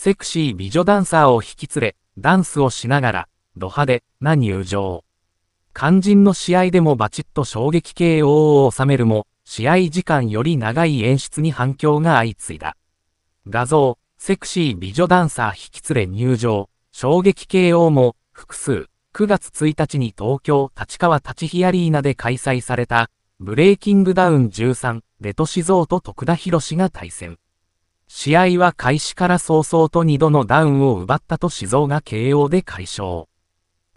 セクシー美女ダンサーを引き連れ、ダンスをしながら、ド派手な入場。肝心の試合でもバチッと衝撃 KO を収めるも、試合時間より長い演出に反響が相次いだ。画像、セクシー美女ダンサー引き連れ入場、衝撃 KO も複数、9月1日に東京立川立飛アリーナで開催された、ブレイキングダウン13、レトシゾーと徳田博が対戦。試合は開始から早々と2度のダウンを奪ったと静岡が KO で解消。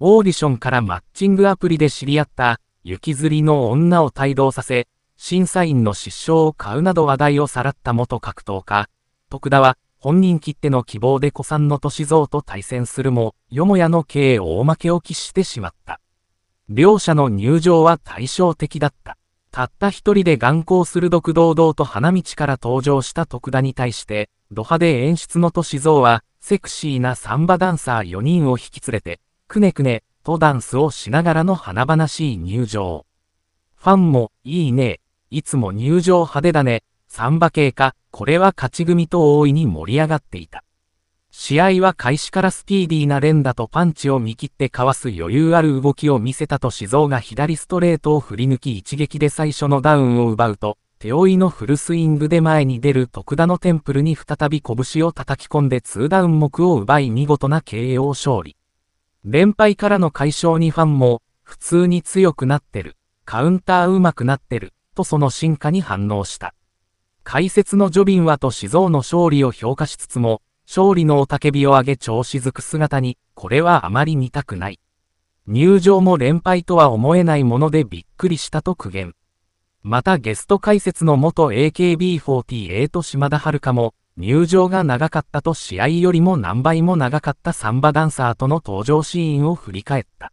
オーディションからマッチングアプリで知り合った、雪吊りの女を帯同させ、審査員の失笑を買うなど話題をさらった元格闘家、徳田は、本人切手の希望で古参の歳像と対戦するも、よもやの k 大負けを喫してしまった。両者の入場は対照的だった。たった一人で眼光鋭く堂々と花道から登場した徳田に対して、ド派手演出の都市蔵は、セクシーなサンバダンサー4人を引き連れて、くねくね、とダンスをしながらの華々しい入場。ファンも、いいね、いつも入場派手だね、サンバ系か、これは勝ち組と大いに盛り上がっていた。試合は開始からスピーディーな連打とパンチを見切ってかわす余裕ある動きを見せたと静岡が左ストレートを振り抜き一撃で最初のダウンを奪うと、手負いのフルスイングで前に出る徳田のテンプルに再び拳を叩き込んで2ダウン目を奪い見事な KO 勝利。連敗からの解消にファンも、普通に強くなってる、カウンターうまくなってる、とその進化に反応した。解説のジョビンはと静岡の勝利を評価しつつも、勝利の雄たけびを上げ調子づく姿に、これはあまり見たくない。入場も連敗とは思えないものでびっくりしたと苦言。またゲスト解説の元 AKB48 島田遥も、入場が長かったと試合よりも何倍も長かったサンバダンサーとの登場シーンを振り返った。